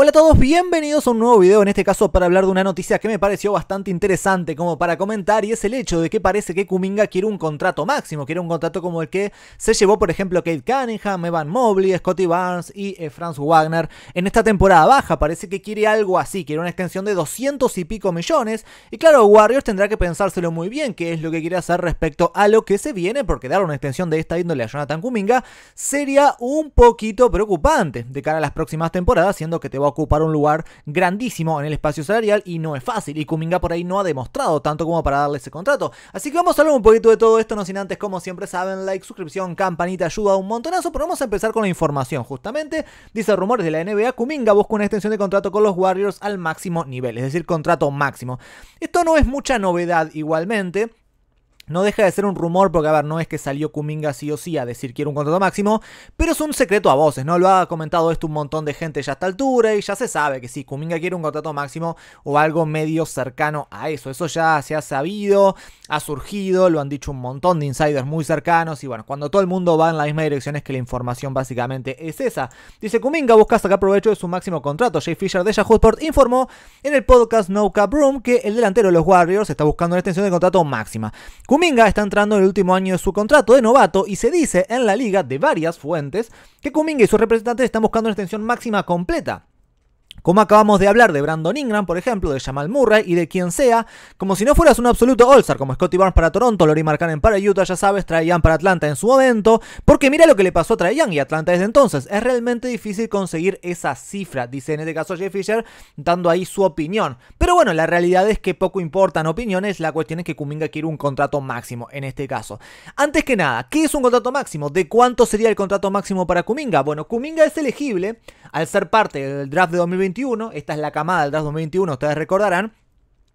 Hola a todos, bienvenidos a un nuevo video, en este caso para hablar de una noticia que me pareció bastante interesante como para comentar y es el hecho de que parece que Kuminga quiere un contrato máximo, quiere un contrato como el que se llevó por ejemplo Kate Cunningham, Evan Mobley, Scotty Barnes y eh, Franz Wagner en esta temporada baja, parece que quiere algo así, quiere una extensión de 200 y pico millones y claro, Warriors tendrá que pensárselo muy bien qué es lo que quiere hacer respecto a lo que se viene porque dar una extensión de esta índole a Jonathan Kuminga sería un poquito preocupante de cara a las próximas temporadas, siendo que te va ocupar un lugar grandísimo en el espacio salarial y no es fácil. Y Kuminga por ahí no ha demostrado tanto como para darle ese contrato. Así que vamos a hablar un poquito de todo esto, no sin antes, como siempre saben, like, suscripción, campanita, ayuda un montonazo. Pero vamos a empezar con la información, justamente. Dice rumores de la NBA, Kuminga busca una extensión de contrato con los Warriors al máximo nivel, es decir, contrato máximo. Esto no es mucha novedad igualmente. No deja de ser un rumor, porque a ver, no es que salió Kuminga sí o sí a decir quiere un contrato máximo, pero es un secreto a voces, ¿no? Lo ha comentado esto un montón de gente ya a esta altura y ya se sabe que sí, Kuminga quiere un contrato máximo o algo medio cercano a eso. Eso ya se ha sabido, ha surgido, lo han dicho un montón de insiders muy cercanos y bueno, cuando todo el mundo va en la misma dirección es que la información básicamente es esa. Dice Kuminga busca sacar provecho de su máximo contrato. Jay Fisher de Yahoo Sport informó en el podcast No Cap Room que el delantero de los Warriors está buscando una extensión de contrato máxima. Kuminga está entrando en el último año de su contrato de novato y se dice en la liga de varias fuentes que Kuminga y sus representantes están buscando una extensión máxima completa. Como acabamos de hablar de Brandon Ingram, por ejemplo, de Jamal Murray y de quien sea, como si no fueras un absoluto All-Star, como Scotty Barnes para Toronto, Lori Markkanen para Utah, ya sabes, Trae para Atlanta en su momento, porque mira lo que le pasó a Trae y Atlanta desde entonces. Es realmente difícil conseguir esa cifra, dice en este caso Jeff Fisher, dando ahí su opinión. Pero bueno, la realidad es que poco importan opiniones, la cuestión es que Kuminga quiere un contrato máximo en este caso. Antes que nada, ¿qué es un contrato máximo? ¿De cuánto sería el contrato máximo para Kuminga? Bueno, Kuminga es elegible al ser parte del draft de 2021 esta es la camada del draft 2021, ustedes recordarán.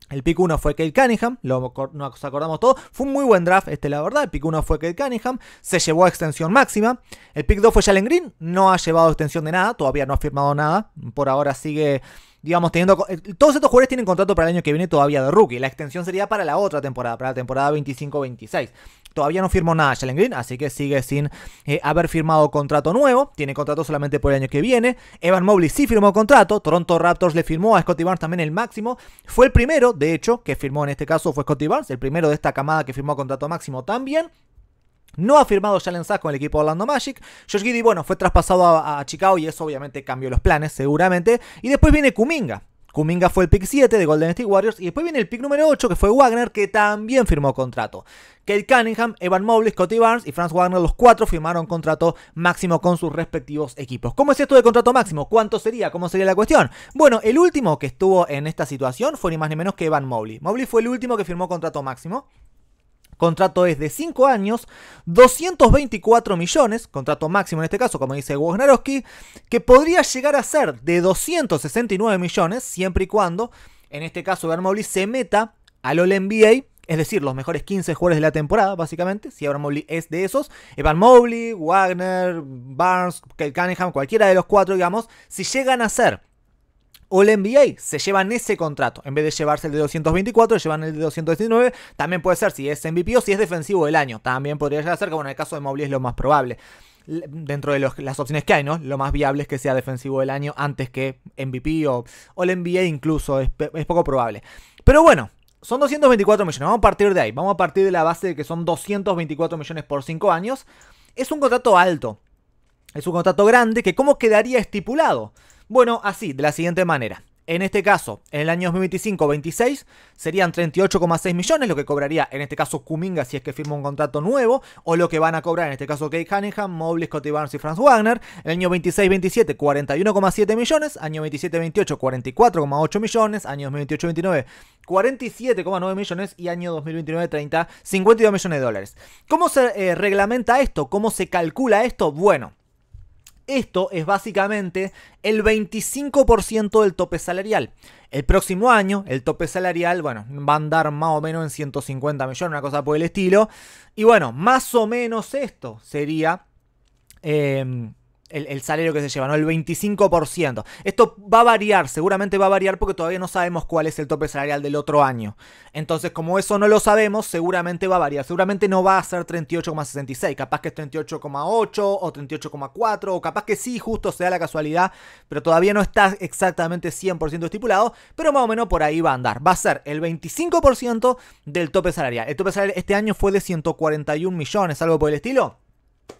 El pick 1 fue Kate Cunningham, lo, nos acordamos todo Fue un muy buen draft, este, la verdad. El pick 1 fue Kate Cunningham, se llevó a extensión máxima. El pick 2 fue Jalen Green, no ha llevado extensión de nada, todavía no ha firmado nada. Por ahora sigue, digamos, teniendo. Eh, todos estos jugadores tienen contrato para el año que viene todavía de rookie. La extensión sería para la otra temporada, para la temporada 25-26. Todavía no firmó nada Jalen Green, así que sigue sin eh, haber firmado contrato nuevo. Tiene contrato solamente por el año que viene. Evan Mobley sí firmó contrato. Toronto Raptors le firmó a Scotty Barnes también el máximo. Fue el primero, de hecho, que firmó en este caso fue Scotty Barnes, el primero de esta camada que firmó contrato máximo también. No ha firmado Jalen Sass con el equipo de Orlando Magic. Josh Giddy, bueno, fue traspasado a, a, Chicago y eso obviamente cambió los planes, seguramente. Y después viene Kuminga. Kuminga fue el pick 7 de Golden State Warriors y después viene el pick número 8 que fue Wagner que también firmó contrato. Kate Cunningham, Evan Mobley, Scotty Barnes y Franz Wagner, los cuatro firmaron contrato máximo con sus respectivos equipos. ¿Cómo es esto de contrato máximo? ¿Cuánto sería? ¿Cómo sería la cuestión? Bueno, el último que estuvo en esta situación fue ni más ni menos que Evan Mobley. Mobley fue el último que firmó contrato máximo. Contrato es de 5 años, 224 millones, contrato máximo en este caso, como dice Wojnarowski, que podría llegar a ser de 269 millones, siempre y cuando, en este caso, Mobley se meta al All-NBA, es decir, los mejores 15 jugadores de la temporada, básicamente, si Evan Mobley es de esos, Evan Mobley, Wagner, Barnes, Kyle Cunningham, cualquiera de los cuatro, digamos, si llegan a ser o NBA, se llevan ese contrato. En vez de llevarse el de 224, llevan el de 219. También puede ser si es MVP o si es defensivo del año. También podría llegar a ser, que bueno, en el caso de Mobley es lo más probable dentro de las opciones que hay, ¿no? Lo más viable es que sea defensivo del año antes que MVP o, o el NBA incluso, es, es, poco probable. Pero bueno, son 224 millones, vamos a partir de ahí, vamos a partir de la base de que son 224 millones por 5 años. Es un contrato alto, es un contrato grande que cómo quedaría estipulado. Bueno, así, de la siguiente manera. En este caso, en el año 2025-26 serían 38,6 millones, lo que cobraría en este caso Kuminga si es que firma un contrato nuevo, o lo que van a cobrar en este caso Kate Cunningham, Mobley, Scottie Barnes y Franz Wagner. En el año 26-27, 41,7 millones. Año 27-28, 44,8 millones. Año 2028 29 47,9 millones. Y año 2029-30, 52 millones de dólares. ¿Cómo se eh, reglamenta esto? ¿Cómo se calcula esto? Bueno. Esto es básicamente el 25% del tope salarial. El próximo año, el tope salarial, bueno, va a andar más o menos en 150 millones, una cosa por el estilo. Y bueno, más o menos esto sería eh, el, salario que se lleva, ¿no? El 25%. Esto va a variar, seguramente va a variar porque todavía no sabemos cuál es el tope salarial del otro año. Entonces, como eso no lo sabemos, seguramente va a variar. Seguramente no va a ser 38,66, capaz que es 38,8 o 38,4 o capaz que sí, justo sea la casualidad, pero todavía no está exactamente 100% estipulado, pero más o menos por ahí va a andar. Va a ser el 25% del tope salarial. El tope salarial este año fue de 141 millones, algo por el estilo.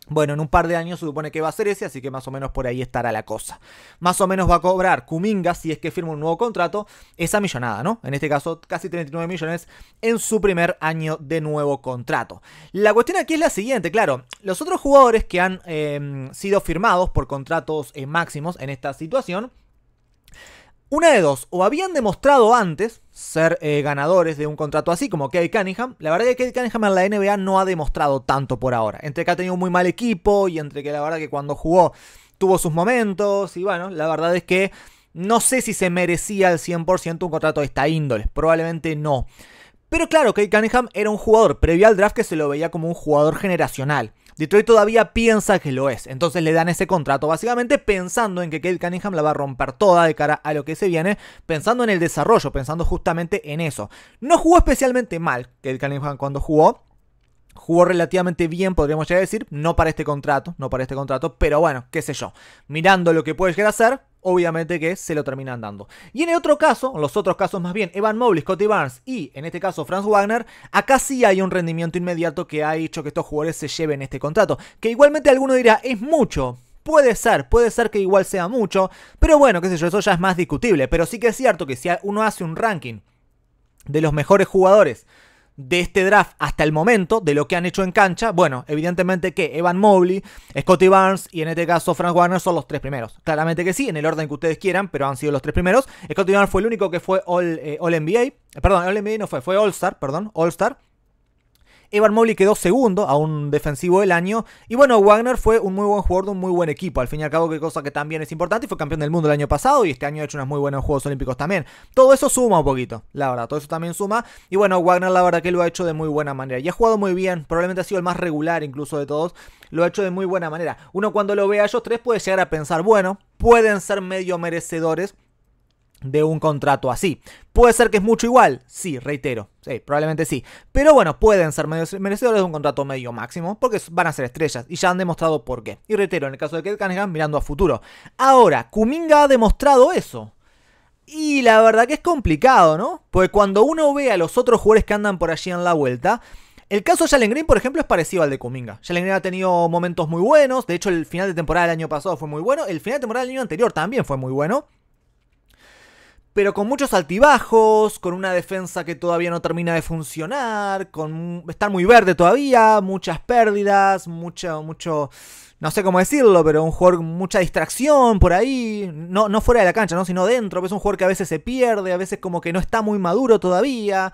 Bueno, en un par de años se supone que va a ser ese, así que más o menos por ahí estará la cosa. Más o menos va a cobrar Kuminga, si es que firma un nuevo contrato, esa millonada, ¿no? En este caso, casi 39 millones en su primer año de nuevo contrato. La cuestión aquí es la siguiente, claro, los otros jugadores que han eh, sido firmados por contratos eh, máximos en esta situación, una de dos, o habían demostrado antes ser eh, ganadores de un contrato así como Kate Cunningham. La verdad es que Kate Cunningham en la NBA no ha demostrado tanto por ahora. Entre que ha tenido un muy mal equipo y entre que la verdad que cuando jugó tuvo sus momentos. Y bueno, la verdad es que no sé si se merecía al 100% un contrato de esta índole. Probablemente no. Pero claro, Kate Cunningham era un jugador previo al draft que se lo veía como un jugador generacional. Detroit todavía piensa que lo es. Entonces le dan ese contrato, básicamente pensando en que Kate Cunningham la va a romper toda de cara a lo que se viene, pensando en el desarrollo, pensando justamente en eso. No jugó especialmente mal Kate Cunningham cuando jugó. Jugó relativamente bien, podríamos ya decir, no para este contrato, no para este contrato, pero bueno, qué sé yo. Mirando lo que puede llegar a hacer, obviamente que se lo terminan dando. Y en el otro caso, en los otros casos más bien, Evan Mobley, Scotty Barnes y en este caso Franz Wagner, acá sí hay un rendimiento inmediato que ha hecho que estos jugadores se lleven este contrato. Que igualmente alguno dirá, es mucho, Puede ser, puede ser que igual sea mucho, pero bueno, qué sé yo, eso ya es más discutible. Pero sí que es cierto que si uno hace un ranking de los mejores jugadores de este draft hasta el momento, de lo que han hecho en cancha, bueno, evidentemente que Evan Mobley, Scotty Barnes y en este caso Frank Warner son los tres primeros. Claramente que sí, en el orden que ustedes quieran, pero han sido los tres primeros. Scotty Barnes fue el único que fue All, eh, NBA, perdón, All NBA no fue, fue All Star, perdón, All Star. Evan Mobley quedó segundo a un defensivo del año. Y bueno, Wagner fue un muy buen jugador de un muy buen equipo. Al fin y al cabo, que cosa que también es importante. Fue campeón del mundo el año pasado y este año ha hecho unos muy buenos Juegos Olímpicos también. Todo eso suma un poquito, la verdad. Todo eso también suma. Y bueno, Wagner la verdad que lo ha hecho de muy buena manera. Y ha jugado muy bien. Probablemente ha sido el más regular incluso de todos. Lo ha hecho de muy buena manera. Uno cuando lo ve a ellos tres puede llegar a pensar, bueno, pueden ser medio merecedores de un contrato así. Puede ser que es mucho igual, sí, reitero, sí, probablemente sí. Pero bueno, pueden ser merecedores de un contrato medio máximo porque van a ser estrellas y ya han demostrado por qué. Y reitero, en el caso de Kate Cunningham, mirando a futuro. Ahora, Kuminga ha demostrado eso. Y la verdad que es complicado, ¿no? Porque cuando uno ve a los otros jugadores que andan por allí en la vuelta, el caso de Jalen Green, por ejemplo, es parecido al de Kuminga. Jalen Green ha tenido momentos muy buenos. De hecho, el final de temporada del año pasado fue muy bueno. El final de temporada del año anterior también fue muy bueno pero con muchos altibajos, con una defensa que todavía no termina de funcionar, con estar muy verde todavía, muchas pérdidas, mucho, mucho, no sé cómo decirlo, pero un jugador mucha distracción por ahí, no, no fuera de la cancha, ¿no? sino dentro, pues es un jugador que a veces se pierde, a veces como que no está muy maduro todavía.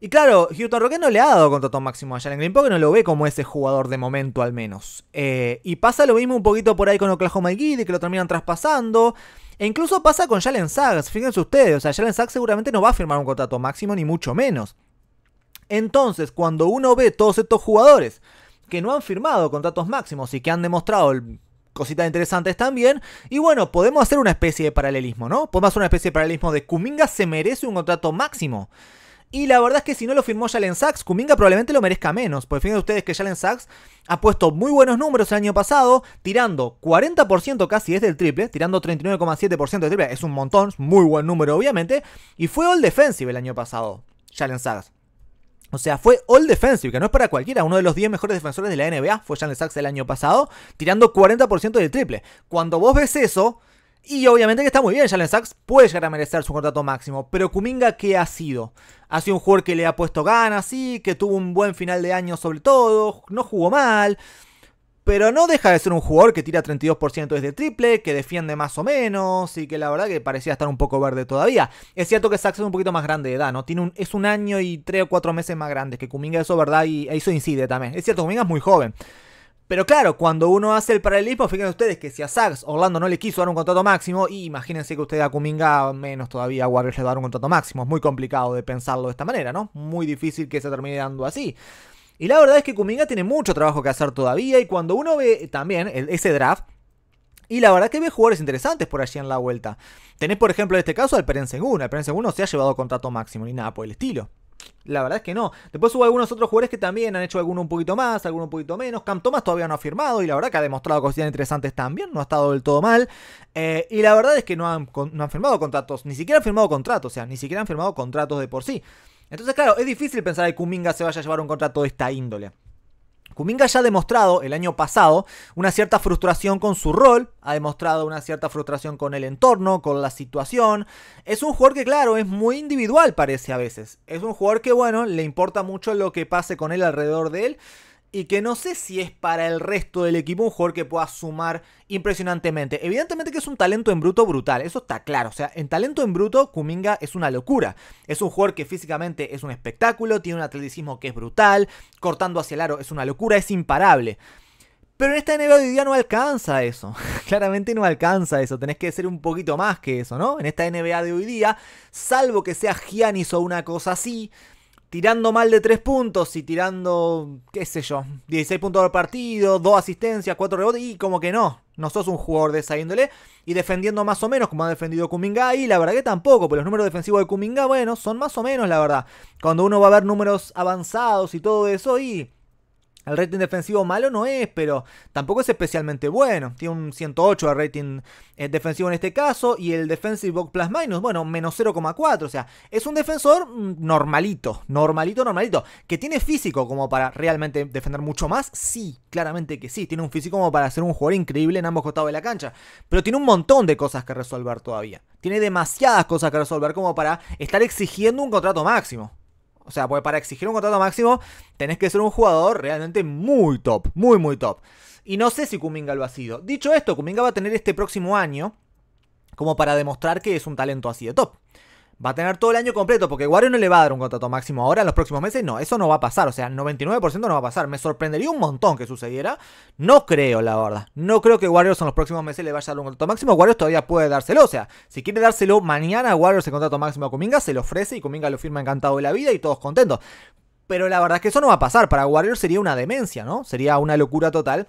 Y claro, Houston que no le ha dado contrato máximo a Jalen Green porque no lo ve como ese jugador de momento al menos. Eh, y pasa lo mismo un poquito por ahí con Oklahoma Giddy que lo terminan traspasando. E incluso pasa con Jalen Sachs, fíjense ustedes, o sea, Jalen Sachs seguramente no va a firmar un contrato máximo ni mucho menos. Entonces, cuando uno ve todos estos jugadores que no han firmado contratos máximos y que han demostrado cositas interesantes también. Y bueno, podemos hacer una especie de paralelismo, ¿no? Podemos hacer una especie de paralelismo de Kuminga se merece un contrato máximo. Y la verdad es que si no lo firmó Jalen Sachs, Kuminga probablemente lo merezca menos. Porque fíjense ustedes que Jalen Sachs ha puesto muy buenos números el año pasado, tirando 40% casi desde el triple, tirando 39,7% de triple, es un montón, muy buen número obviamente, y fue all defensive el año pasado, Jalen Sachs. O sea, fue all defensive, que no es para cualquiera. Uno de los 10 mejores defensores de la NBA fue Jalen Sachs el año pasado, tirando 40% del triple. Cuando vos ves eso, y obviamente que está muy bien, Jalen Sachs puede llegar a merecer su contrato máximo. Pero Kuminga, ¿qué ha sido? Ha sido un jugador que le ha puesto ganas, sí, que tuvo un buen final de año sobre todo, no jugó mal. Pero no deja de ser un jugador que tira 32% desde triple, que defiende más o menos y que la verdad que parecía estar un poco verde todavía. Es cierto que Sachs es un poquito más grande de edad, ¿no? Tiene un, es un año y 3 o 4 meses más grande que Kuminga, eso verdad, y eso incide también. Es cierto, Kuminga es muy joven. Pero claro, cuando uno hace el paralelismo, fíjense ustedes que si a Sags Orlando no le quiso dar un contrato máximo, imagínense que usted a Kuminga menos todavía a Warriors le dar un contrato máximo. Es muy complicado de pensarlo de esta manera, ¿no? Muy difícil que se termine dando así. Y la verdad es que Kuminga tiene mucho trabajo que hacer todavía, y cuando uno ve también ese draft, y la verdad que ve jugadores interesantes por allí en la vuelta. Tenés, por ejemplo, en este caso al Perensegun. Al 1 no se ha llevado contrato máximo ni nada por el estilo. La verdad es que no. Después hubo algunos otros jugadores que también han hecho alguno un poquito más, alguno un poquito menos. Cam Thomas todavía no ha firmado y la verdad que ha demostrado cosas interesantes también. No ha estado del todo mal. Eh, y la verdad es que no han, no han firmado contratos. Ni siquiera han firmado contratos. O sea, ni siquiera han firmado contratos de por sí. Entonces, claro, es difícil pensar que Kuminga se vaya a llevar un contrato de esta índole. Kuminga ya ha demostrado el año pasado una cierta frustración con su rol, ha demostrado una cierta frustración con el entorno, con la situación. Es un jugador que, claro, es muy individual, parece a veces. Es un jugador que, bueno, le importa mucho lo que pase con él alrededor de él y que no sé si es para el resto del equipo un jugador que pueda sumar impresionantemente. Evidentemente que es un talento en bruto brutal, eso está claro. O sea, en talento en bruto, Kuminga es una locura. Es un jugador que físicamente es un espectáculo, tiene un atleticismo que es brutal, cortando hacia el aro es una locura, es imparable. Pero en esta NBA de hoy día no alcanza eso. Claramente no alcanza eso. Tenés que ser un poquito más que eso, ¿no? En esta NBA de hoy día, salvo que sea Giannis o una cosa así, tirando mal de 3 puntos y tirando, qué sé yo, 16 puntos al partido, 2 asistencias, 4 rebotes y como que no. No sos un jugador de esa índole y defendiendo más o menos como ha defendido Kuminga y la verdad que tampoco, pues los números defensivos de Kuminga, bueno, son más o menos la verdad. Cuando uno va a ver números avanzados y todo eso y el rating defensivo malo no es, pero tampoco es especialmente bueno. Tiene un 108 de rating eh, defensivo en este caso y el defensive box plus minus, bueno, menos 0,4. O sea, es un defensor mm, normalito, normalito, normalito. ¿Que tiene físico como para realmente defender mucho más? Sí, claramente que sí. Tiene un físico como para ser un jugador increíble en ambos costados de la cancha. Pero tiene un montón de cosas que resolver todavía. Tiene demasiadas cosas que resolver como para estar exigiendo un contrato máximo. O sea, para exigir un contrato máximo tenés que ser un jugador realmente muy top, muy, muy top. Y no sé si Kuminga lo ha sido. Dicho esto, Kuminga va a tener este próximo año como para demostrar que es un talento así de top va a tener todo el año completo, porque Wario no le va a dar un contrato máximo ahora en los próximos meses, no, eso no va a pasar, o sea, 99% no va a pasar, me sorprendería un montón que sucediera, no creo, la verdad, no creo que Warriors en los próximos meses le vaya a dar un contrato máximo, Warriors todavía puede dárselo, o sea, si quiere dárselo mañana a Warriors el contrato máximo a Kuminga, se lo ofrece y Kuminga lo firma encantado de la vida y todos contentos, pero la verdad es que eso no va a pasar, para Warriors sería una demencia, ¿no? Sería una locura total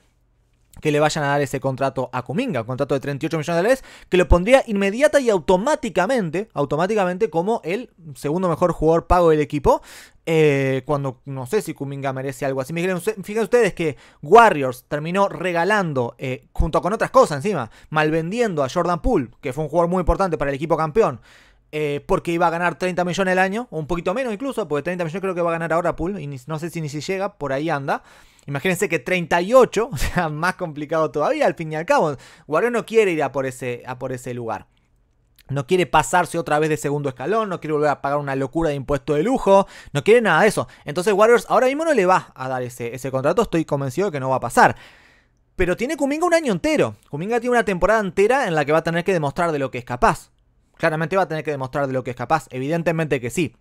que le vayan a dar ese contrato a Kuminga, un contrato de 38 millones de dólares, que lo pondría inmediata y automáticamente, automáticamente como el segundo mejor jugador pago del equipo. Eh, cuando no sé si Kuminga merece algo así. Fíjense ustedes que Warriors terminó regalando, eh, junto con otras cosas encima, malvendiendo a Jordan Poole, que fue un jugador muy importante para el equipo campeón. Eh, porque iba a ganar 30 millones el año, o un poquito menos incluso, porque 30 millones creo que va a ganar ahora Pool, y no sé si ni si llega, por ahí anda. Imagínense que 38, o sea, más complicado todavía al fin y al cabo. Warriors no quiere ir a por ese, lugar. No quiere pasarse otra vez de segundo escalón, no quiere volver a pagar una locura de impuesto de lujo, no quiere nada de eso. Entonces Warriors ahora mismo no le va a dar ese, ese contrato, estoy convencido de que no va a pasar. Pero tiene Kuminga un año entero. Kuminga tiene una temporada entera en la que va a tener que demostrar de lo que es capaz. Claramente va a tener que demostrar de lo que es capaz, evidentemente que sí.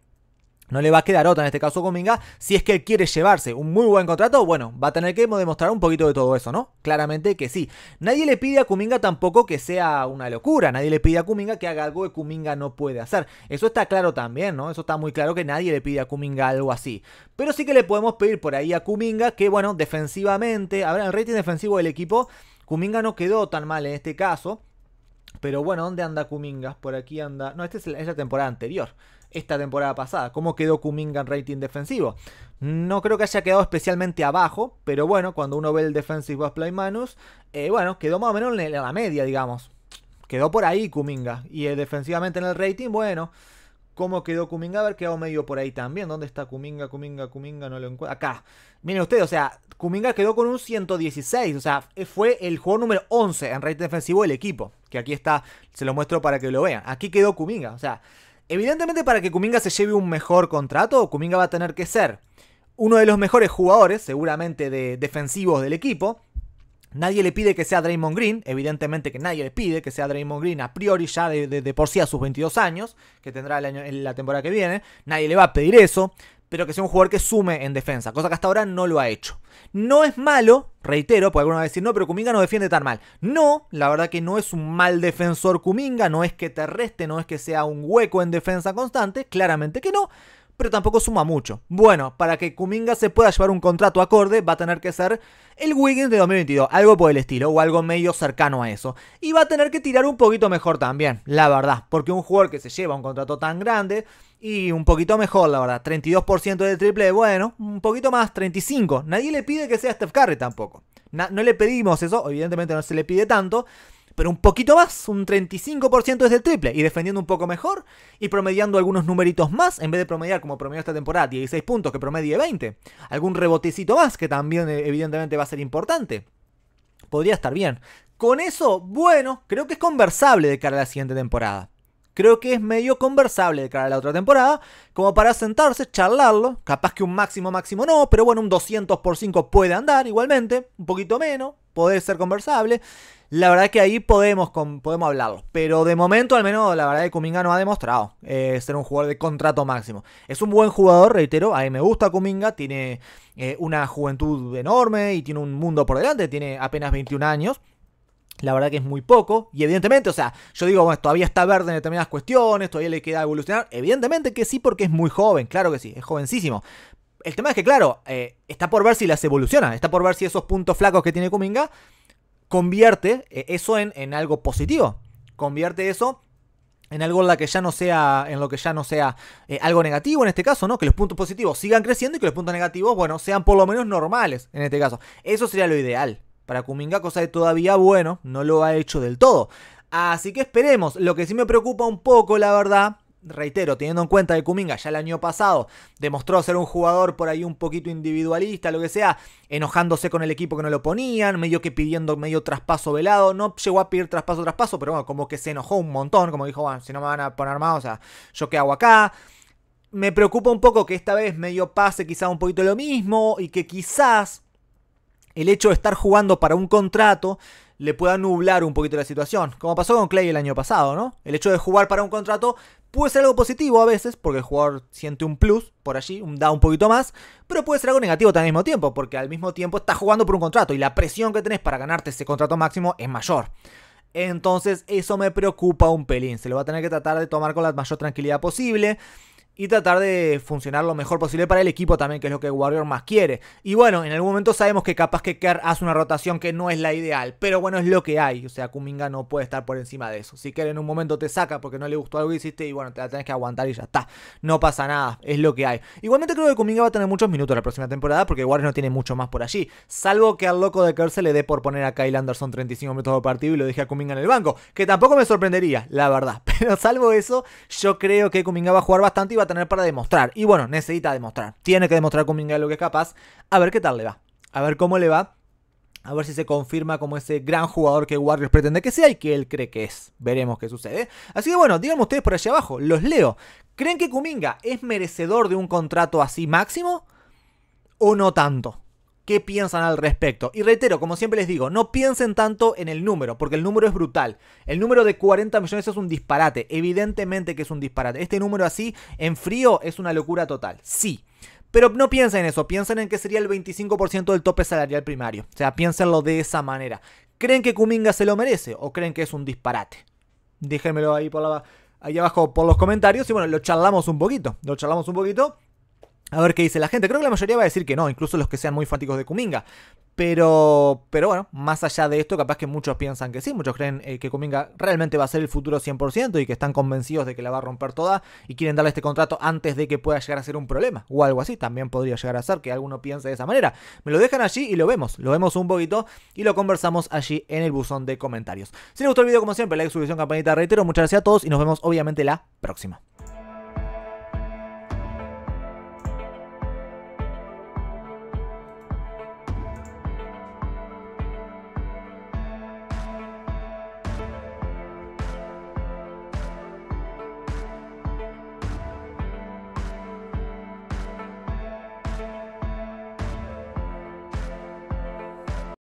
No le va a quedar otra en este caso Kuminga, Si es que él quiere llevarse un muy buen contrato, bueno, va a tener que demostrar un poquito de todo eso, ¿no? Claramente que sí. Nadie le pide a Kuminga tampoco que sea una locura. Nadie le pide a Kuminga que haga algo que Kuminga no puede hacer. Eso está claro también, ¿no? Eso está muy claro que nadie le pide a Kuminga algo así. Pero sí que le podemos pedir por ahí a Kuminga que, bueno, defensivamente, Habrá el rating defensivo del equipo, Kuminga no quedó tan mal en este caso. Pero bueno, ¿dónde anda Kuminga? Por aquí anda. No, esta es la, temporada anterior. Esta temporada pasada. ¿Cómo quedó Kuminga en rating defensivo? No creo que haya quedado especialmente abajo. Pero bueno, cuando uno ve el Defensive of Play Manus. Eh, bueno, quedó más o menos en la media, digamos. Quedó por ahí Kuminga. Y eh, defensivamente en el rating, bueno. ¿Cómo quedó Kuminga? Haber quedado medio por ahí también. ¿Dónde está Kuminga? Kuminga, Kuminga, no lo encuentro. Acá. Miren ustedes, o sea, Kuminga quedó con un 116. O sea, fue el jugador número 11 en rating defensivo del equipo. Que aquí está, se lo muestro para que lo vean. Aquí quedó Kuminga. O sea, evidentemente para que Kuminga se lleve un mejor contrato, Kuminga va a tener que ser uno de los mejores jugadores, seguramente de defensivos del equipo. Nadie le pide que sea Draymond Green, evidentemente que nadie le pide que sea Draymond Green a priori ya de, por sí a sus 22 años, que tendrá el año, la temporada que viene, nadie le va a pedir eso, pero que sea un jugador que sume en defensa, cosa que hasta ahora no lo ha hecho. No es malo, reitero, porque algunos va a decir, no, pero Kuminga no defiende tan mal. No, la verdad que no es un mal defensor Kuminga, no es que te no es que sea un hueco en defensa constante, claramente que no, pero tampoco suma mucho. Bueno, para que Kuminga se pueda llevar un contrato acorde, va a tener que ser el Wiggins de 2022, algo por el estilo, o algo medio cercano a eso. Y va a tener que tirar un poquito mejor también, la verdad, porque un jugador que se lleva un contrato tan grande y un poquito mejor, la verdad, 32% de triple, bueno, un poquito más, 35. Nadie le pide que sea Steph Curry tampoco. no le pedimos eso, evidentemente no se le pide tanto pero un poquito más, un 35% es el triple, y defendiendo un poco mejor, y promediando algunos numeritos más, en vez de promediar como promedió esta temporada 16 puntos, que promedie 20, algún rebotecito más, que también eh, evidentemente va a ser importante. Podría estar bien. Con eso, bueno, creo que es conversable de cara a la siguiente temporada creo que es medio conversable de cara a la otra temporada, como para sentarse, charlarlo, capaz que un máximo máximo no, pero bueno, un 200 por 5 puede andar igualmente, un poquito menos, Poder ser conversable. La verdad que ahí podemos, podemos hablarlo. Pero de momento, al menos, la verdad que Kuminga no ha demostrado eh, ser un jugador de contrato máximo. Es un buen jugador, reitero. A mí me gusta Kuminga. Tiene eh, una juventud enorme y tiene un mundo por delante. Tiene apenas 21 años. La verdad que es muy poco. Y evidentemente, o sea, yo digo, bueno, todavía está verde en determinadas cuestiones, todavía le queda evolucionar. Evidentemente que sí, porque es muy joven, claro que sí, es jovencísimo el tema es que, claro, eh, está por ver si las evoluciona, está por ver si esos puntos flacos que tiene Kuminga convierte eh, eso en, algo positivo. Convierte eso en algo en la que ya no sea. En lo que ya no sea eh, algo negativo en este caso, ¿no? Que los puntos positivos sigan creciendo y que los puntos negativos, bueno, sean por lo menos normales en este caso. Eso sería lo ideal. Para Kuminga, cosa que todavía, bueno, no lo ha hecho del todo. Así que esperemos. Lo que sí me preocupa un poco, la verdad, reitero, teniendo en cuenta que Kuminga ya el año pasado demostró ser un jugador por ahí un poquito individualista, lo que sea, enojándose con el equipo que no lo ponían, medio que pidiendo medio traspaso velado, no llegó a pedir traspaso traspaso, pero bueno, como que se enojó un montón, como dijo, bueno, si no me van a poner más, o sea, yo qué hago acá. Me preocupa un poco que esta vez medio pase quizá un poquito lo mismo y que quizás el hecho de estar jugando para un contrato le pueda nublar un poquito la situación. Como pasó con Clay el año pasado, ¿no? El hecho de jugar para un contrato puede ser algo positivo a veces, porque el jugador siente un plus por allí, un, da un poquito más, pero puede ser algo negativo también al mismo tiempo, porque al mismo tiempo estás jugando por un contrato y la presión que tenés para ganarte ese contrato máximo es mayor. Entonces eso me preocupa un pelín, se lo va a tener que tratar de tomar con la mayor tranquilidad posible y tratar de funcionar lo mejor posible para el equipo también, que es lo que Warrior más quiere. Y bueno, en algún momento sabemos que capaz que Kerr hace una rotación que no es la ideal, pero bueno, es lo que hay. O sea, Kuminga no puede estar por encima de eso. Si Kerr en un momento te saca porque no le gustó algo que hiciste y bueno, te la tenés que aguantar y ya está. No pasa nada, es lo que hay. Igualmente creo que Kuminga va a tener muchos minutos la próxima temporada porque Warrior no tiene mucho más por allí. Salvo que al loco de Kerr se le dé por poner a Kyle Anderson 35 minutos de partido y lo deje a Kuminga en el banco, que tampoco me sorprendería, la verdad. Pero salvo eso, yo creo que Kuminga va a jugar bastante y va a tener para demostrar. Y bueno, necesita demostrar. Tiene que demostrar con lo que es capaz. A ver qué tal le va. A ver cómo le va. A ver si se confirma como ese gran jugador que Warriors pretende que sea y que él cree que es. Veremos qué sucede. Así que bueno, díganme ustedes por allá abajo, los leo. ¿Creen que Kuminga es merecedor de un contrato así máximo? ¿O no tanto? qué piensan al respecto. Y reitero, como siempre les digo, no piensen tanto en el número, porque el número es brutal. El número de 40 millones es un disparate, evidentemente que es un disparate. Este número así, en frío, es una locura total, sí. Pero no piensen en eso, piensen en que sería el 25% del tope salarial primario. O sea, piénsenlo de esa manera. ¿Creen que Cuminga se lo merece o creen que es un disparate? Déjenmelo ahí por la, ahí abajo por los comentarios y bueno, lo charlamos un poquito. Lo charlamos un poquito a ver qué dice la gente. Creo que la mayoría va a decir que no, incluso los que sean muy fanáticos de Kuminga. Pero, pero bueno, más allá de esto, capaz que muchos piensan que sí, muchos creen eh, que Kuminga realmente va a ser el futuro 100% y que están convencidos de que la va a romper toda y quieren darle este contrato antes de que pueda llegar a ser un problema o algo así. También podría llegar a ser que alguno piense de esa manera. Me lo dejan allí y lo vemos, lo vemos un poquito y lo conversamos allí en el buzón de comentarios. Si les gustó el video, como siempre, like, suscripción, campanita, reitero. Muchas gracias a todos y nos vemos obviamente la próxima.